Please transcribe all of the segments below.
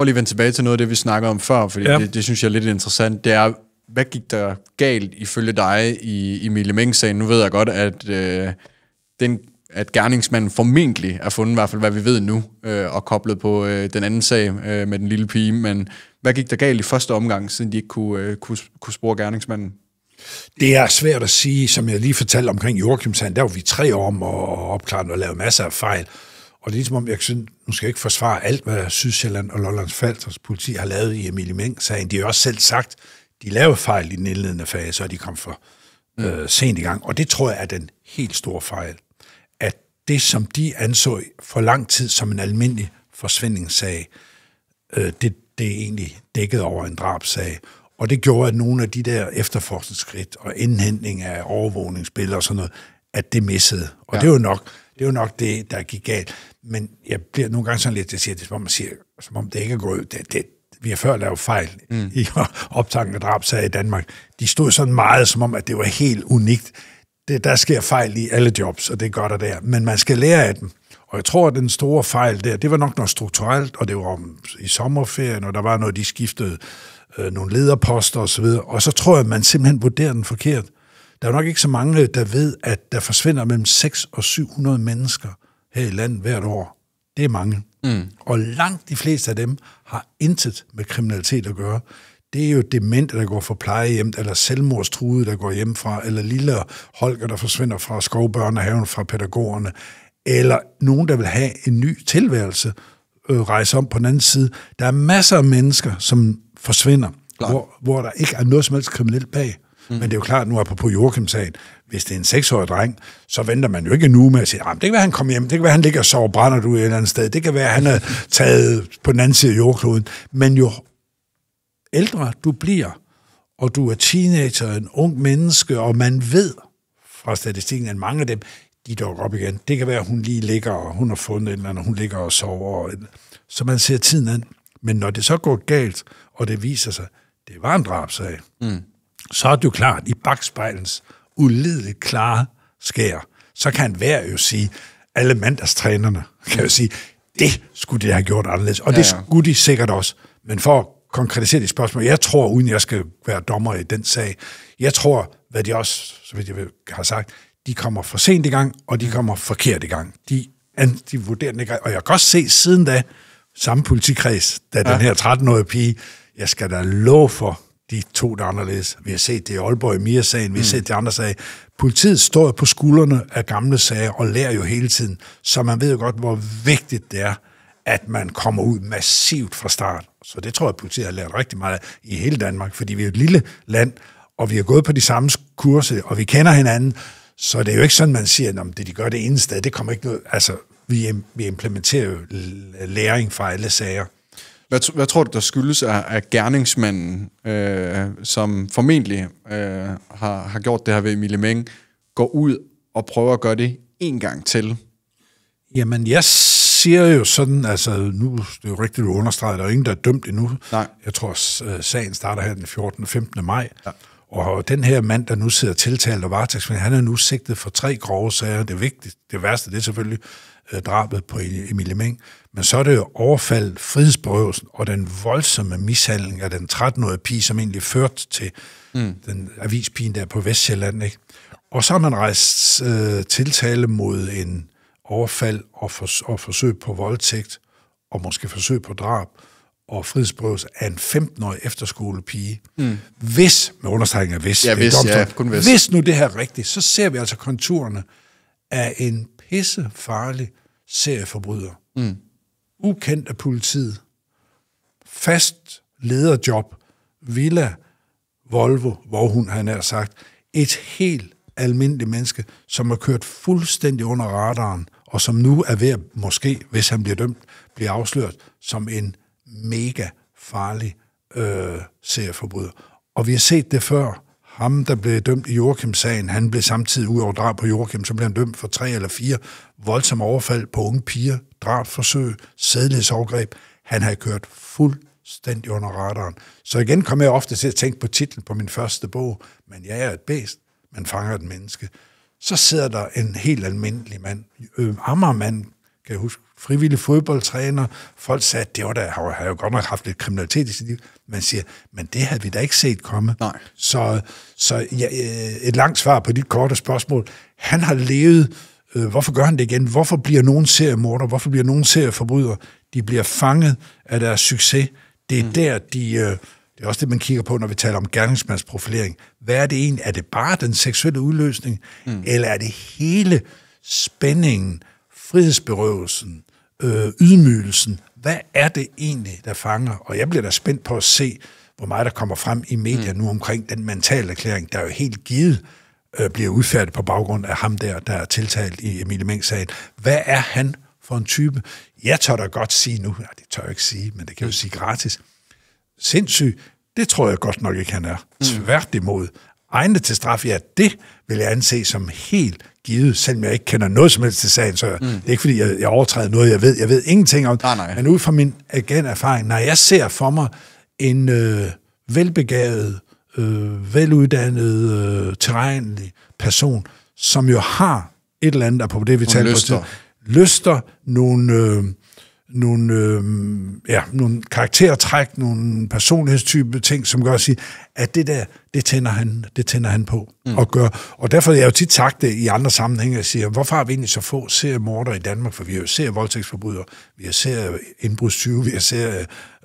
Prøv lige at vende tilbage til noget af det, vi snakkede om før, fordi ja. det, det synes jeg er lidt interessant. Det er, hvad gik der galt ifølge dig i Emilie Meng-sagen? Nu ved jeg godt, at, øh, den, at gerningsmanden formentlig er fundet, i hvert fald hvad vi ved nu, øh, og koblet på øh, den anden sag øh, med den lille pige. Men hvad gik der galt i første omgang, siden de ikke kunne, øh, kunne, kunne spore gerningsmanden? Det er svært at sige, som jeg lige fortalte omkring Jorgensand, der var vi tre år om at opklare og lave masser af fejl. Og det er ligesom om, jeg synes, nu skal jeg ikke forsvare alt, hvad Sydsjælland og Lollands Falsters politi har lavet i Emilie Meng-sagen. De har også selv sagt, de lavede fejl i den indledende fase, og de kom for mm. øh, sent i gang. Og det tror jeg er den helt store fejl. At det, som de anså for lang tid som en almindelig forsvindingssag, øh, det, det er egentlig dækket over en drabsag. Og det gjorde, at nogle af de der efterforskningsskridt og indhentning af overvågningsbilleder og sådan noget, at det missede. Og ja. det er jo nok det, er jo nok det der gik galt. Men jeg bliver nogle gange sådan lidt, at det som man siger, som om det ikke er gået det, det, vi har før lavet fejl mm. i optanken af drabsager i Danmark. De stod sådan meget, som om, at det var helt unikt. Det, der sker fejl i alle jobs, og det gør der der. Men man skal lære af dem. Og jeg tror, at den store fejl der, det var nok noget strukturelt, og det var om, i sommerferien, og der var noget, de skiftede øh, nogle lederposter osv. Og så tror jeg, at man simpelthen vurderer den forkert. Der er jo nok ikke så mange, der ved, at der forsvinder mellem 6 og 700 mennesker her i landet hvert år. Det er mange. Mm. Og langt de fleste af dem har intet med kriminalitet at gøre. Det er jo demente, der går pleje plejehjem, eller selvmordstruede, der går fra, eller lille Holger, der forsvinder fra skovbørnehaven, fra pædagogerne, eller nogen, der vil have en ny tilværelse, øh, rejse om på den anden side. Der er masser af mennesker, som forsvinder, hvor, hvor der ikke er noget som helst kriminelt bag. Mm. Men det er jo klart, nu er på Joachim-sagen, hvis det er en seksårig dreng, så venter man jo ikke nu med at sige, ah, det kan være, han kommer hjem, det kan være, han ligger og sover, brænder du et eller andet sted, det kan være, han er taget på den anden side af jordkloden. Men jo ældre du bliver, og du er teenager, en ung menneske, og man ved fra statistikken, at mange af dem, de dukker op igen. Det kan være, at hun lige ligger, og hun har fundet en eller anden, og hun ligger og sover. Og så man ser tiden an. Men når det så går galt, og det viser sig, det var en drabsag, mm så er det jo klart, i bagspejlens ulideligt klare skær, så kan hver jo sige, alle mandagstrænerne kan jo sige, det skulle de have gjort anderledes, og ja, ja. det skulle de sikkert også. Men for at konkretisere det spørgsmål, jeg tror, uden jeg skal være dommer i den sag, jeg tror, hvad de også, så vidt jeg har sagt, de kommer for sent i gang, og de kommer forkert i gang. De, de vurderer den ikke, og jeg kan godt se siden da, samme politikreds, da ja. den her 13-årige pige, jeg skal da love for, de to det anderledes. Vi har set det i Aalborg i Mia-sagen, vi har mm. set det andre sag. Politiet står på skuldrene af gamle sager og lærer jo hele tiden, så man ved jo godt, hvor vigtigt det er, at man kommer ud massivt fra start. Så det tror jeg, at politiet har lært rigtig meget af i hele Danmark, fordi vi er et lille land, og vi har gået på de samme kurser, og vi kender hinanden, så det er jo ikke sådan, man siger, at det de gør det ene sted, det kommer ikke noget. Altså, vi, vi implementerer jo læring fra alle sager. Hvad, hvad tror du, der skyldes af, af gerningsmanden, øh, som formentlig øh, har, har gjort det her ved Emilie Meng, går ud og prøver at gøre det en gang til? Jamen, jeg siger jo sådan, altså nu det er jo rigtigt, du understreger, der er ingen, der er dømt endnu. Nej. Jeg tror, øh, sagen starter her den 14. 15. maj. Ja. Og den her mand, der nu sidder tiltalt og varetægtsmænd, han er nu sigtet for tre grove sager. Det vigtigt. det værste, det er selvfølgelig øh, drabet på Emilie Meng, men så er det jo overfald, frihedsberøvelsen og den voldsomme mishandling af den 13-årige pige, som egentlig førte til mm. den avispigen der på Vestjylland. Ikke? Og så har man rejst øh, tiltale mod en overfald og, for, og forsøg på voldtægt, og måske forsøg på drab og frihedsberøvelse af en 15-årig efterskolepige. Mm. Hvis, med understregning af hvis, ja, hvis, domstol, ja, kun hvis. hvis nu det her er rigtigt, så ser vi altså konturerne af en pissefarlig serieforbryder. Mm. Ukendt af politiet. Fast lederjob. Villa, Volvo, hvor hun han er sagt. Et helt almindeligt menneske, som har kørt fuldstændig under radaren, og som nu er ved at, måske, hvis han bliver dømt, bliver afsløret som en mega farlig øh, serieforbryder. Og vi har set det før ham, der blev dømt i Joachim-sagen, han blev samtidig ud over drab på Joachim, så blev han dømt for tre eller fire voldsomme overfald på unge piger, drabforsøg, sædlighedsovergreb. Han havde kørt fuldstændig under radaren. Så igen kom jeg ofte til at tænke på titlen på min første bog, men jeg er et bæst, man fanger et menneske. Så sidder der en helt almindelig mand, øh, ammermand, kan jeg huske, frivillig fodboldtræner. Folk sagde, det var da, har, har jo godt nok haft lidt kriminalitet i sit liv. Man siger, men det havde vi da ikke set komme. Nej. Så, så ja, øh, et langt svar på dit korte spørgsmål. Han har levet, øh, hvorfor gør han det igen? Hvorfor bliver nogen seriemorder? Hvorfor bliver nogen serieforbrydere? De bliver fanget af deres succes. Det er mm. der, de... Øh, det er også det, man kigger på, når vi taler om gerningsmandsprofilering. Hvad er det egentlig? Er det bare den seksuelle udløsning, mm. eller er det hele spændingen frihedsberøvelsen, øh, ydmygelsen, hvad er det egentlig, der fanger? Og jeg bliver da spændt på at se, hvor meget der kommer frem i media mm. nu omkring den mentale erklæring, der er jo helt givet øh, bliver udfærdet på baggrund af ham der, der er tiltalt i Emilie mengs sagen Hvad er han for en type? Jeg tør da godt sige nu, ja, det tør jeg ikke sige, men det kan jeg jo mm. sige gratis. Sindssyg, det tror jeg godt nok ikke, han er. Mm. Tværtimod egnet til straf, ja, det vil jeg anse som helt givet, selvom jeg ikke kender noget som helst til sagen, så mm. det er ikke, fordi jeg, jeg overtræder noget, jeg ved, jeg ved ingenting om. Nej, nej. Men ud fra min igen erfaring, når jeg ser for mig en øh, velbegavet, øh, veluddannet, øh, terrenlig person, som jo har et eller andet, på det vi talte om, lyster nogle øh, nogle, øh, ja, nogle karaktertræk, nogle personlighedstype ting, som gør at sige, at det der, det tænder han, det tænder han på mm. og gør. Og derfor er jeg jo tit sagt det i andre sammenhænge, at siger, hvorfor har vi egentlig så få seriemordere i Danmark? For vi har jo ser voldtægtsforbrydere, vi har ser indbrudstyve, vi har ser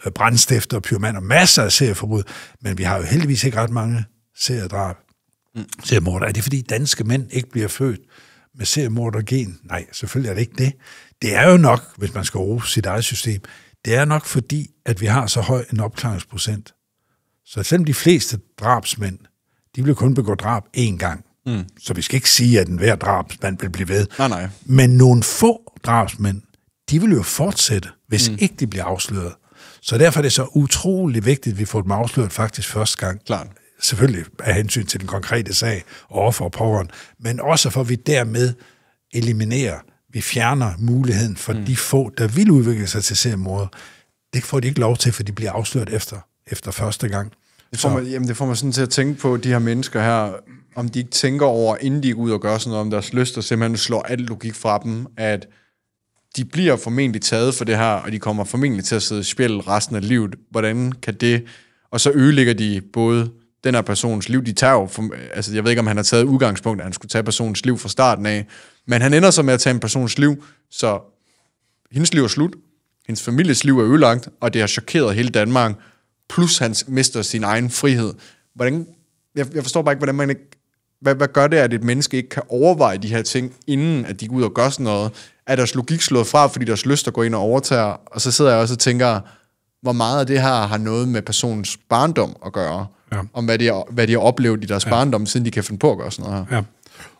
brændstifter, pyromaner, masser af serieforbrydere, men vi har jo heldigvis ikke ret mange seriedrab. Mm. Seriemordere. Er det fordi danske mænd ikke bliver født med seriemordergen? Nej, selvfølgelig er det ikke det. Det er jo nok, hvis man skal rose sit eget system, det er nok fordi, at vi har så høj en opklaringsprocent. Så selvom de fleste drabsmænd, de vil kun begå drab én gang. Mm. Så vi skal ikke sige, at enhver drabsmand vil blive ved. Nej, nej. Men nogle få drabsmænd, de vil jo fortsætte, hvis mm. ikke de bliver afsløret. Så derfor er det så utrolig vigtigt, at vi får dem afsløret faktisk første gang. Klart selvfølgelig af hensyn til den konkrete sag og for og pårørende, men også for at vi dermed eliminerer, vi fjerner muligheden for mm. de få, der vil udvikle sig til seriemorder. Det får de ikke lov til, for de bliver afsløret efter, efter første gang. Det får, mig, jamen det får mig sådan til at tænke på de her mennesker her, om de ikke tænker over, inden de går ud og gør sådan noget om deres lyst, og simpelthen slår al logik fra dem, at de bliver formentlig taget for det her, og de kommer formentlig til at sidde i spil resten af livet. Hvordan kan det? Og så ødelægger de både den her persons liv. De tager jo, for, altså jeg ved ikke, om han har taget udgangspunkt, at han skulle tage personens liv fra starten af, men han ender så med at tage en persons liv, så hendes liv er slut, hendes families liv er ødelagt, og det har chokeret hele Danmark, plus han mister sin egen frihed. Hvordan, jeg, jeg forstår bare ikke, hvordan man ikke, hvad, hvad gør det, at et menneske ikke kan overveje de her ting, inden at de går ud og gør sådan noget? Er deres logik slået fra, fordi deres lyst at gå ind og overtager? Og så sidder jeg også og tænker, hvor meget af det her har noget med personens barndom at gøre? ja. om hvad de, har, hvad de har oplevet i deres ja. barndom, siden de kan finde på at gøre sådan noget her. Ja.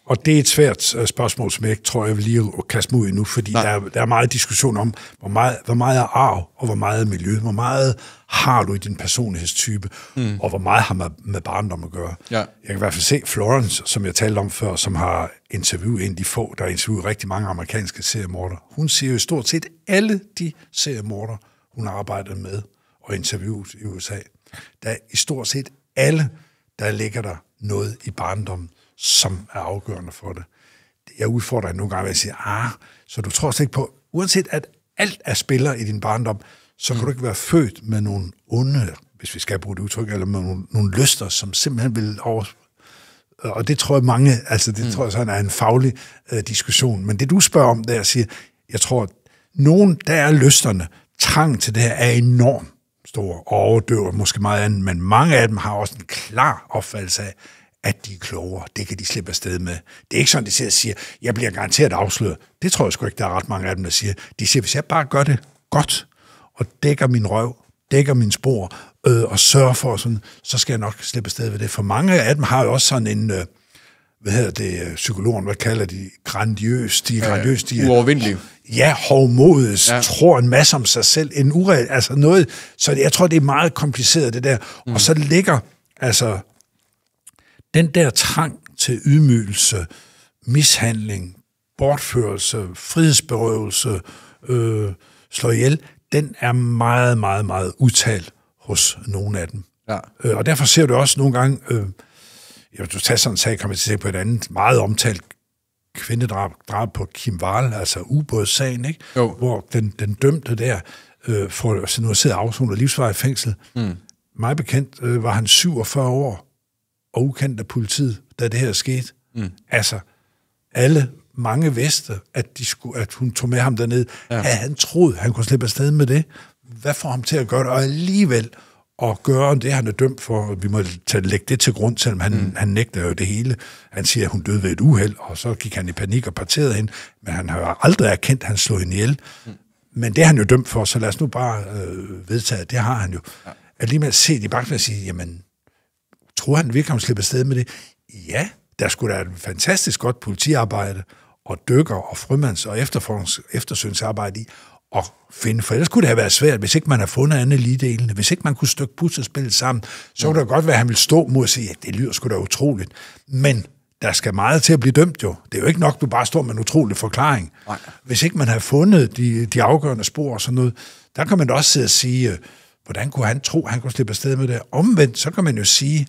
Og det er et svært øh, spørgsmål, som jeg ikke tror, jeg vil lige at kaste ud endnu, fordi der er, der er meget diskussion om, hvor meget, hvor meget er arv, og hvor meget er miljø, hvor meget har du i din personlighedstype, mm. og hvor meget har man med barndom at gøre. Ja. Jeg kan i hvert fald se Florence, som jeg talte om før, som har interviewet en af de få, der har interviewet rigtig mange amerikanske seriemorder. Hun ser jo stort set alle de seriemorder, hun har arbejdet med og interviewet i USA, der i stort set alle, der ligger der noget i barndommen, som er afgørende for det. Jeg udfordrer dig nogle gange, at jeg siger, ah, så du tror ikke på, uanset at alt er spiller i din barndom, så kan du ikke være født med nogle onde, hvis vi skal bruge det udtryk, eller med nogle, nogle lyster, som simpelthen vil over... Og det tror jeg mange, altså det mm. tror jeg sådan er en faglig øh, diskussion. Men det du spørger om, der siger, jeg tror, at nogen, der er lysterne, trang til det her, er enorm stor og overdøver måske meget andet, men mange af dem har også en klar opfattelse af, at de er klogere. Det kan de slippe afsted med. Det er ikke sådan, de siger, siger jeg bliver garanteret afsløret. Det tror jeg sgu ikke, der er ret mange af dem, der siger. De siger, hvis jeg bare gør det godt, og dækker min røv, dækker min spor, øh, og sørger for sådan, så skal jeg nok slippe afsted ved det. For mange af dem har jo også sådan en, øh, hvad hedder det, øh, psykologen, hvad kalder de, grandiøs, de er grandiøs, de er... Uovervindelige. Ja, hovmodes, ja. tror en masse om sig selv, en ureal, altså noget, så jeg tror, det er meget kompliceret, det der. Mm. Og så ligger, altså, den der trang til ydmygelse, mishandling, bortførelse, frihedsberøvelse, øh, slå ihjel, den er meget, meget, meget utalt hos nogle af dem. Ja. Øh, og derfor ser du også nogle gange... Øh, jeg vil tage sådan en sag, kommer til at se på et andet meget omtalt kvindedrab drab på Kim Wahl, altså ubådssagen, ikke? Jo. hvor den, den dømte der øh, for altså nu at sidde afsonet livsvarig i fængsel. Mm. Mig bekendt øh, var han 47 år og ukendt af politiet, da det her skete. Mm. Altså, alle mange vidste, at, de skulle, at hun tog med ham derned. Ja. Havde han troet, han kunne slippe afsted med det? Hvad får ham til at gøre det? Og alligevel og gøre det, han er dømt for. Vi må tage, lægge det til grund, selvom han, mm. han nægter jo det hele. Han siger, at hun døde ved et uheld, og så gik han i panik og parterede hende, men han har aldrig erkendt, at han slog hende ihjel. Mm. Men det er han jo dømt for, så lad os nu bare øh, vedtage, det har han jo. Ja. Alligevel se i bagten og sige, jamen, tror han virkelig, han slippe afsted med det? Ja, der skulle da et fantastisk godt politiarbejde, og dykker og frømands- og eftersøgningsarbejde i, at finde, for ellers kunne det have været svært, hvis ikke man har fundet andet ligedelene, hvis ikke man kunne stykke puslespillet sammen, så kunne det godt være, at han ville stå mod og sige, at det lyder sgu da utroligt. Men der skal meget til at blive dømt jo. Det er jo ikke nok, du bare står med en utrolig forklaring. Nej. Hvis ikke man har fundet de, de afgørende spor og sådan noget, der kan man også sidde og sige, øh, hvordan kunne han tro, han kunne slippe afsted med det? Omvendt, så kan man jo sige,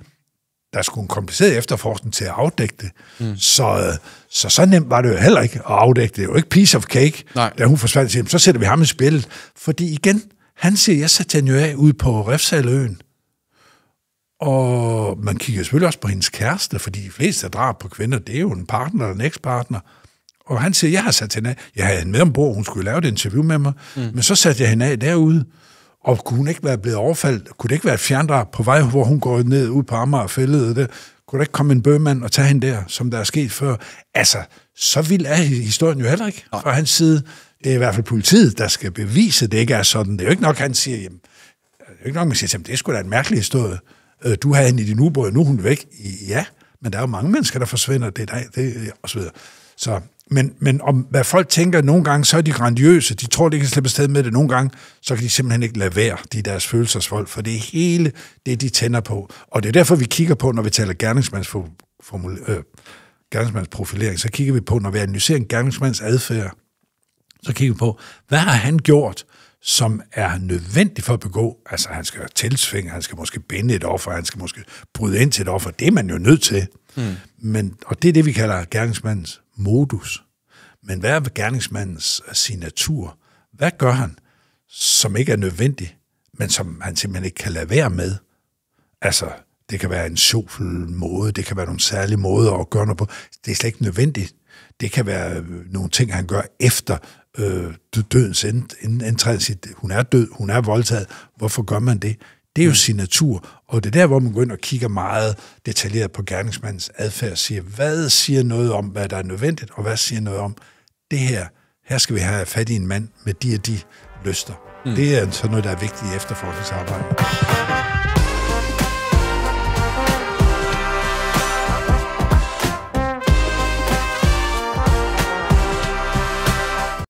der skulle en kompliceret efterforskning til at afdække det. Mm. Så, øh, så så nemt var det jo heller ikke at afdække det. Det var ikke piece of cake, Nej. da hun forsvandt til Så sætter vi ham i spillet. Fordi igen, han siger, jeg satte hende jo af ude på Refsaløen. Og man kigger selvfølgelig også på hendes kæreste, fordi de fleste af drab på kvinder, det er jo en partner eller en ekspartner. Og han siger, jeg har sat hende af. Jeg havde hende med ombord, hun skulle lave et interview med mig. Mm. Men så satte jeg hende af derude. Og kunne hun ikke være blevet overfaldt? Kunne det ikke være et fjerndrag på vej, hvor hun går ned ud på Amager og det? Kunne der ikke komme en bøgmand og tage hende der, som der er sket før? Altså, så vil er historien jo heller ikke fra hans side. Det er i hvert fald politiet, der skal bevise, at det ikke er sådan. Det er jo ikke nok, han siger, jamen, det er jo ikke nok, man siger, jamen, det er sgu da en mærkelig historie. Øh, du har hende i din ubåd, nu er hun væk. Ja, men der er jo mange mennesker, der forsvinder, det er dig, det, og så videre. Så men, men om hvad folk tænker, nogle gange så er de grandiøse, de tror, de kan slippe afsted med det, nogle gange så kan de simpelthen ikke lade være, de deres følelsesvold, for det er hele det, de tænder på. Og det er derfor, vi kigger på, når vi taler øh, gerningsmandsprofilering, så kigger vi på, når vi analyserer en gerningsmands adfærd, så kigger vi på, hvad har han gjort, som er nødvendig for at begå. Altså, han skal tilsvinge, han skal måske binde et offer, han skal måske bryde ind til et offer. Det er man jo nødt til. Mm. Men, og det er det, vi kalder gerningsmandens modus. Men hvad er gerningsmandens øh, signatur? Hvad gør han, som ikke er nødvendig, men som han simpelthen ikke kan lade være med? Altså, det kan være en sjovfuld måde, det kan være nogle særlige måder at gøre noget på. Det er slet ikke nødvendigt. Det kan være øh, nogle ting, han gør efter øh, dødens indtræden. Hun er død, hun er voldtaget. Hvorfor gør man det? Det er jo sin natur. og det er der, hvor man går ind og kigger meget detaljeret på gerningsmandens adfærd og siger, hvad siger noget om, hvad der er nødvendigt, og hvad siger noget om, det her, her skal vi have fat i en mand med de og de lyster. Mm. Det er sådan noget, der er vigtigt i efterforskningsarbejdet.